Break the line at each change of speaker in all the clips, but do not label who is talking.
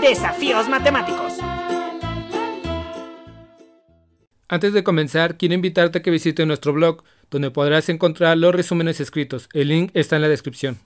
Desafíos matemáticos. Antes de comenzar, quiero invitarte a que visite nuestro blog, donde podrás encontrar los resúmenes escritos. El link está en la descripción.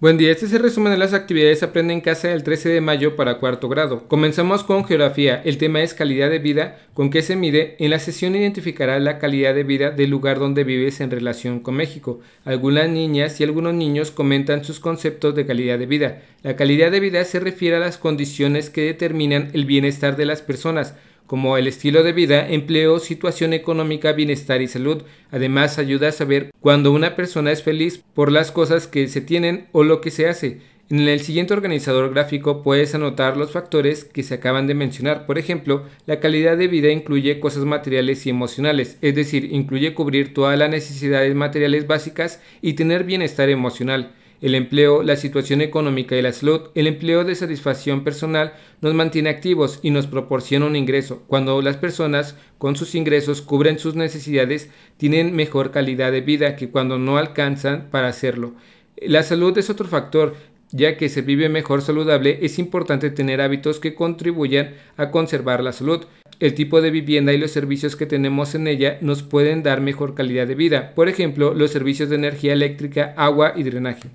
Buen día, este es el resumen de las actividades Aprende en Casa del 13 de mayo para cuarto grado. Comenzamos con geografía, el tema es calidad de vida, con qué se mide. En la sesión identificará la calidad de vida del lugar donde vives en relación con México. Algunas niñas y algunos niños comentan sus conceptos de calidad de vida. La calidad de vida se refiere a las condiciones que determinan el bienestar de las personas como el estilo de vida, empleo, situación económica, bienestar y salud. Además, ayuda a saber cuándo una persona es feliz por las cosas que se tienen o lo que se hace. En el siguiente organizador gráfico puedes anotar los factores que se acaban de mencionar. Por ejemplo, la calidad de vida incluye cosas materiales y emocionales, es decir, incluye cubrir todas las necesidades materiales básicas y tener bienestar emocional. El empleo, la situación económica y la salud, el empleo de satisfacción personal nos mantiene activos y nos proporciona un ingreso. Cuando las personas con sus ingresos cubren sus necesidades, tienen mejor calidad de vida que cuando no alcanzan para hacerlo. La salud es otro factor ya que se vive mejor saludable, es importante tener hábitos que contribuyan a conservar la salud. El tipo de vivienda y los servicios que tenemos en ella nos pueden dar mejor calidad de vida, por ejemplo, los servicios de energía eléctrica, agua y drenaje.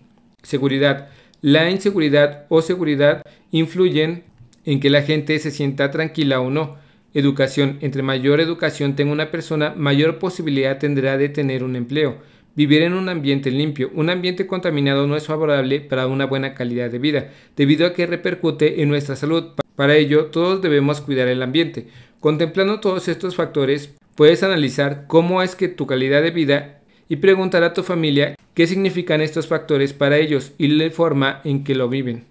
Seguridad. La inseguridad o seguridad influyen en que la gente se sienta tranquila o no. Educación. Entre mayor educación tenga una persona, mayor posibilidad tendrá de tener un empleo. Vivir en un ambiente limpio. Un ambiente contaminado no es favorable para una buena calidad de vida, debido a que repercute en nuestra salud. Para ello, todos debemos cuidar el ambiente. Contemplando todos estos factores, puedes analizar cómo es que tu calidad de vida y preguntar a tu familia qué significan estos factores para ellos y la forma en que lo viven.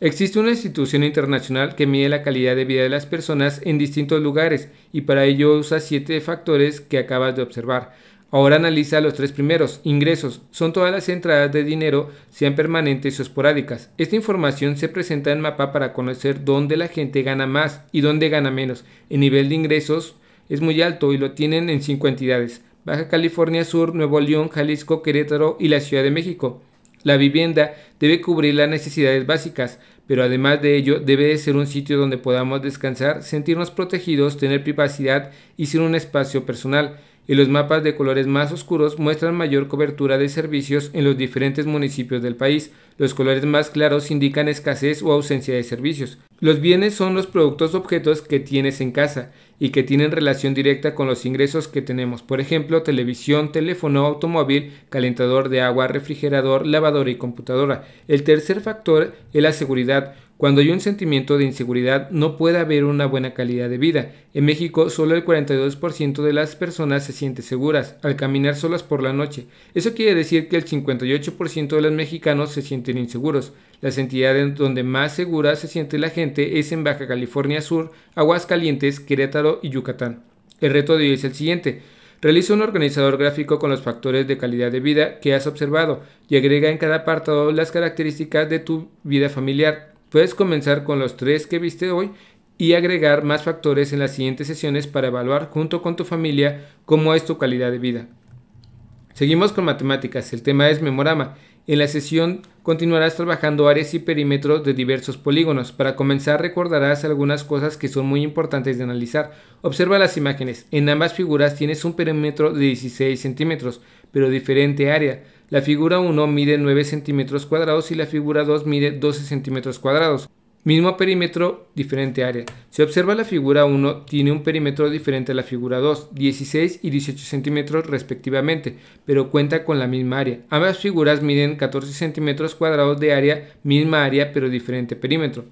Existe una institución internacional que mide la calidad de vida de las personas en distintos lugares y para ello usa siete factores que acabas de observar. Ahora analiza los tres primeros. Ingresos. Son todas las entradas de dinero, sean permanentes o esporádicas. Esta información se presenta en mapa para conocer dónde la gente gana más y dónde gana menos. El nivel de ingresos es muy alto y lo tienen en cinco entidades. Baja California Sur, Nuevo León, Jalisco, Querétaro y la Ciudad de México. La vivienda debe cubrir las necesidades básicas, pero además de ello debe ser un sitio donde podamos descansar, sentirnos protegidos, tener privacidad y ser un espacio personal y los mapas de colores más oscuros muestran mayor cobertura de servicios en los diferentes municipios del país. Los colores más claros indican escasez o ausencia de servicios. Los bienes son los productos objetos que tienes en casa y que tienen relación directa con los ingresos que tenemos, por ejemplo, televisión, teléfono, automóvil, calentador de agua, refrigerador, lavadora y computadora. El tercer factor es la seguridad. Cuando hay un sentimiento de inseguridad no puede haber una buena calidad de vida. En México solo el 42% de las personas se sienten seguras al caminar solas por la noche. Eso quiere decir que el 58% de los mexicanos se sienten inseguros. Las entidades donde más segura se siente la gente es en Baja California Sur, Aguascalientes, Querétaro y Yucatán. El reto de hoy es el siguiente. Realiza un organizador gráfico con los factores de calidad de vida que has observado y agrega en cada apartado las características de tu vida familiar, Puedes comenzar con los tres que viste hoy y agregar más factores en las siguientes sesiones para evaluar junto con tu familia cómo es tu calidad de vida. Seguimos con matemáticas, el tema es memorama. En la sesión continuarás trabajando áreas y perímetros de diversos polígonos. Para comenzar recordarás algunas cosas que son muy importantes de analizar. Observa las imágenes. En ambas figuras tienes un perímetro de 16 centímetros, pero diferente área. La figura 1 mide 9 centímetros cuadrados y la figura 2 mide 12 centímetros cuadrados. Mismo perímetro, diferente área. Se observa la figura 1, tiene un perímetro diferente a la figura 2, 16 y 18 centímetros respectivamente, pero cuenta con la misma área. Ambas figuras miden 14 centímetros cuadrados de área, misma área pero diferente perímetro.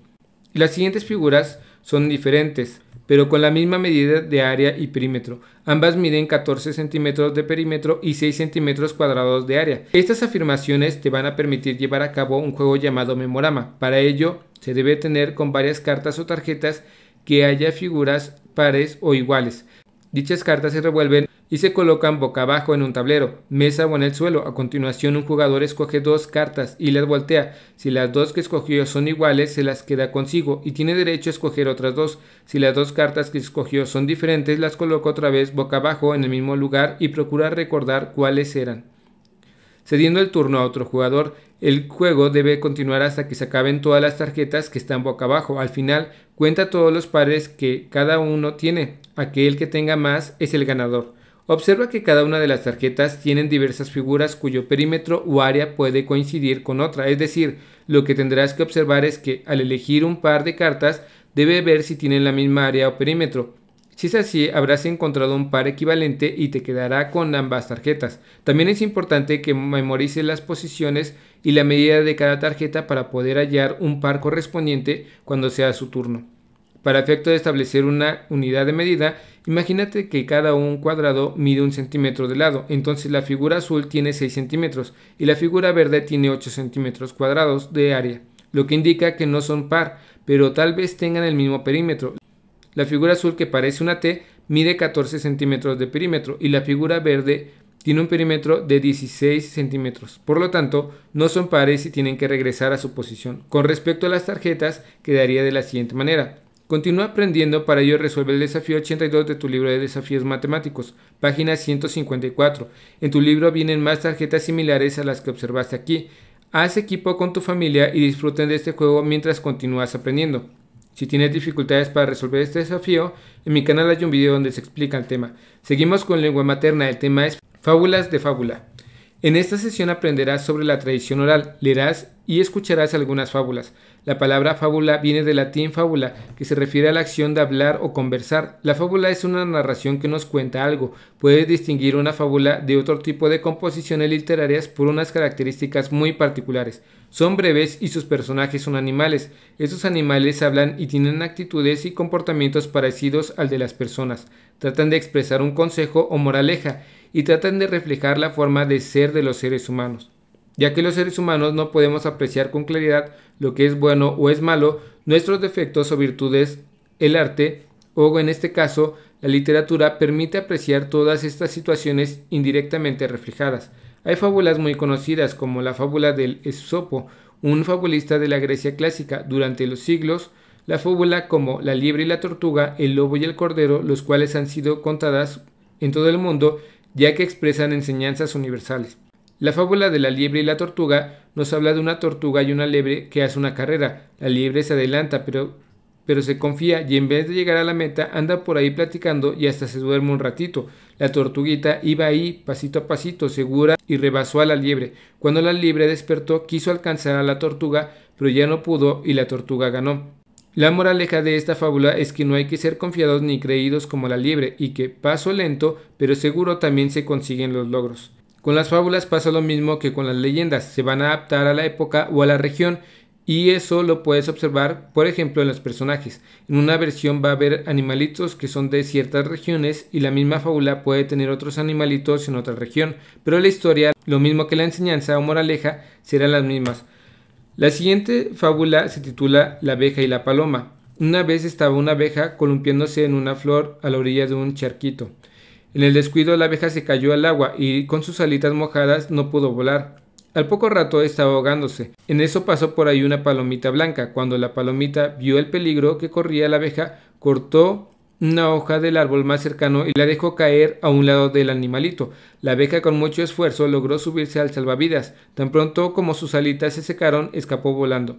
Las siguientes figuras son diferentes pero con la misma medida de área y perímetro. Ambas miden 14 centímetros de perímetro y 6 centímetros cuadrados de área. Estas afirmaciones te van a permitir llevar a cabo un juego llamado memorama. Para ello, se debe tener con varias cartas o tarjetas que haya figuras pares o iguales. Dichas cartas se revuelven y se colocan boca abajo en un tablero, mesa o en el suelo. A continuación un jugador escoge dos cartas y las voltea. Si las dos que escogió son iguales, se las queda consigo y tiene derecho a escoger otras dos. Si las dos cartas que escogió son diferentes, las coloca otra vez boca abajo en el mismo lugar y procura recordar cuáles eran. Cediendo el turno a otro jugador, el juego debe continuar hasta que se acaben todas las tarjetas que están boca abajo. Al final, cuenta todos los pares que cada uno tiene. Aquel que tenga más es el ganador. Observa que cada una de las tarjetas tienen diversas figuras cuyo perímetro o área puede coincidir con otra, es decir, lo que tendrás que observar es que al elegir un par de cartas debe ver si tienen la misma área o perímetro. Si es así, habrás encontrado un par equivalente y te quedará con ambas tarjetas. También es importante que memorices las posiciones y la medida de cada tarjeta para poder hallar un par correspondiente cuando sea su turno. Para efecto de establecer una unidad de medida, imagínate que cada un cuadrado mide un centímetro de lado, entonces la figura azul tiene 6 centímetros y la figura verde tiene 8 centímetros cuadrados de área, lo que indica que no son par, pero tal vez tengan el mismo perímetro. La figura azul, que parece una T, mide 14 centímetros de perímetro y la figura verde tiene un perímetro de 16 centímetros. Por lo tanto, no son pares y tienen que regresar a su posición. Con respecto a las tarjetas, quedaría de la siguiente manera. Continúa aprendiendo, para ello resuelve el desafío 82 de tu libro de desafíos matemáticos, página 154. En tu libro vienen más tarjetas similares a las que observaste aquí. Haz equipo con tu familia y disfruten de este juego mientras continúas aprendiendo. Si tienes dificultades para resolver este desafío, en mi canal hay un video donde se explica el tema. Seguimos con lengua materna, el tema es fábulas de fábula. En esta sesión aprenderás sobre la tradición oral, leerás y escucharás algunas fábulas. La palabra fábula viene del latín fábula, que se refiere a la acción de hablar o conversar. La fábula es una narración que nos cuenta algo. Puedes distinguir una fábula de otro tipo de composiciones literarias por unas características muy particulares. Son breves y sus personajes son animales. Estos animales hablan y tienen actitudes y comportamientos parecidos al de las personas. Tratan de expresar un consejo o moraleja y tratan de reflejar la forma de ser de los seres humanos. Ya que los seres humanos no podemos apreciar con claridad lo que es bueno o es malo, nuestros defectos o virtudes, el arte, o en este caso, la literatura permite apreciar todas estas situaciones indirectamente reflejadas. Hay fábulas muy conocidas como la fábula del Esopo, un fabulista de la Grecia clásica durante los siglos, la fábula como La liebre y la tortuga, el lobo y el cordero, los cuales han sido contadas en todo el mundo ya que expresan enseñanzas universales. La fábula de la liebre y la tortuga nos habla de una tortuga y una liebre que hace una carrera. La liebre se adelanta, pero, pero se confía y en vez de llegar a la meta anda por ahí platicando y hasta se duerme un ratito. La tortuguita iba ahí, pasito a pasito, segura, y rebasó a la liebre. Cuando la liebre despertó, quiso alcanzar a la tortuga, pero ya no pudo y la tortuga ganó. La moraleja de esta fábula es que no hay que ser confiados ni creídos como la liebre y que, paso lento, pero seguro también se consiguen los logros. Con las fábulas pasa lo mismo que con las leyendas, se van a adaptar a la época o a la región y eso lo puedes observar, por ejemplo, en los personajes. En una versión va a haber animalitos que son de ciertas regiones y la misma fábula puede tener otros animalitos en otra región, pero la historia, lo mismo que la enseñanza o moraleja, serán las mismas. La siguiente fábula se titula La abeja y la paloma. Una vez estaba una abeja columpiándose en una flor a la orilla de un charquito. En el descuido la abeja se cayó al agua y con sus alitas mojadas no pudo volar. Al poco rato estaba ahogándose. En eso pasó por ahí una palomita blanca. Cuando la palomita vio el peligro que corría la abeja, cortó una hoja del árbol más cercano y la dejó caer a un lado del animalito. La abeja con mucho esfuerzo logró subirse al salvavidas. Tan pronto como sus alitas se secaron, escapó volando.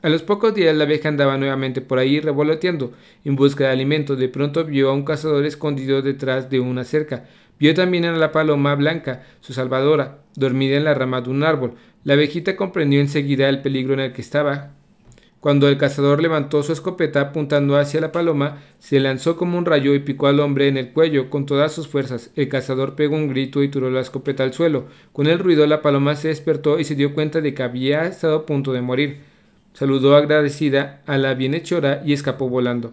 A los pocos días la abeja andaba nuevamente por ahí revoloteando en busca de alimento. De pronto vio a un cazador escondido detrás de una cerca. Vio también a la paloma blanca, su salvadora, dormida en la rama de un árbol. La abejita comprendió enseguida el peligro en el que estaba. Cuando el cazador levantó su escopeta apuntando hacia la paloma, se lanzó como un rayo y picó al hombre en el cuello con todas sus fuerzas. El cazador pegó un grito y tiró la escopeta al suelo. Con el ruido la paloma se despertó y se dio cuenta de que había estado a punto de morir. Saludó agradecida a la bienhechora y escapó volando.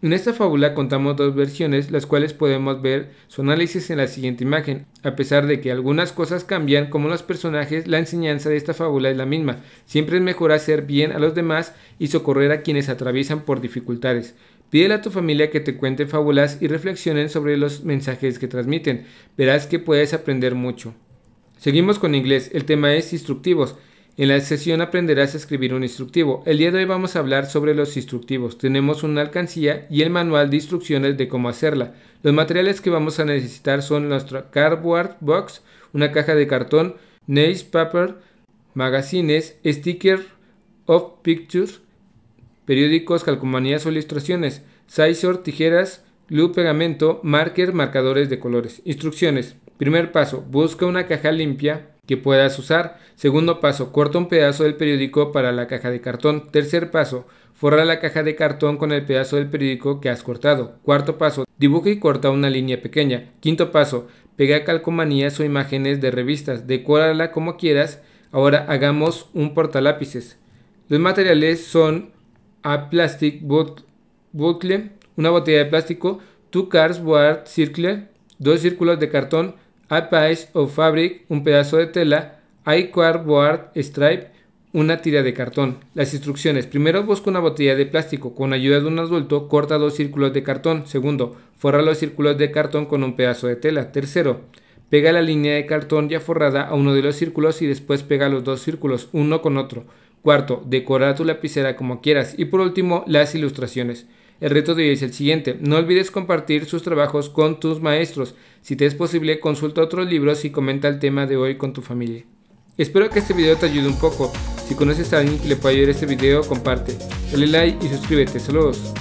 En esta fábula contamos dos versiones, las cuales podemos ver su análisis en la siguiente imagen. A pesar de que algunas cosas cambian como los personajes, la enseñanza de esta fábula es la misma. Siempre es mejor hacer bien a los demás y socorrer a quienes atraviesan por dificultades. Pídele a tu familia que te cuente fábulas y reflexionen sobre los mensajes que transmiten. Verás que puedes aprender mucho. Seguimos con inglés. El tema es instructivos. En la sesión aprenderás a escribir un instructivo. El día de hoy vamos a hablar sobre los instructivos. Tenemos una alcancía y el manual de instrucciones de cómo hacerla. Los materiales que vamos a necesitar son nuestra cardboard box, una caja de cartón, nails paper, magazines, sticker of pictures, periódicos, calcomanías o ilustraciones, sizor, tijeras, glue, pegamento, marker, marcadores de colores. Instrucciones. Primer paso, busca una caja limpia que puedas usar. Segundo paso, corta un pedazo del periódico para la caja de cartón. Tercer paso, forra la caja de cartón con el pedazo del periódico que has cortado. Cuarto paso, dibuja y corta una línea pequeña. Quinto paso, pega calcomanías o imágenes de revistas, decórala como quieras. Ahora hagamos un portalápices. Los materiales son a plastic bottle, una botella de plástico, two cars, board circle, dos círculos de cartón, I piece of fabric, un pedazo de tela, I cardboard stripe, una tira de cartón. Las instrucciones. Primero busca una botella de plástico. Con ayuda de un adulto, corta dos círculos de cartón. Segundo, forra los círculos de cartón con un pedazo de tela. Tercero, pega la línea de cartón ya forrada a uno de los círculos y después pega los dos círculos uno con otro. Cuarto, decora tu lapicera como quieras. Y por último, las ilustraciones. El reto de hoy es el siguiente. No olvides compartir sus trabajos con tus maestros. Si te es posible, consulta otros libros y comenta el tema de hoy con tu familia. Espero que este video te ayude un poco. Si conoces a alguien que le pueda ayudar este video, comparte. Dale like y suscríbete. Saludos.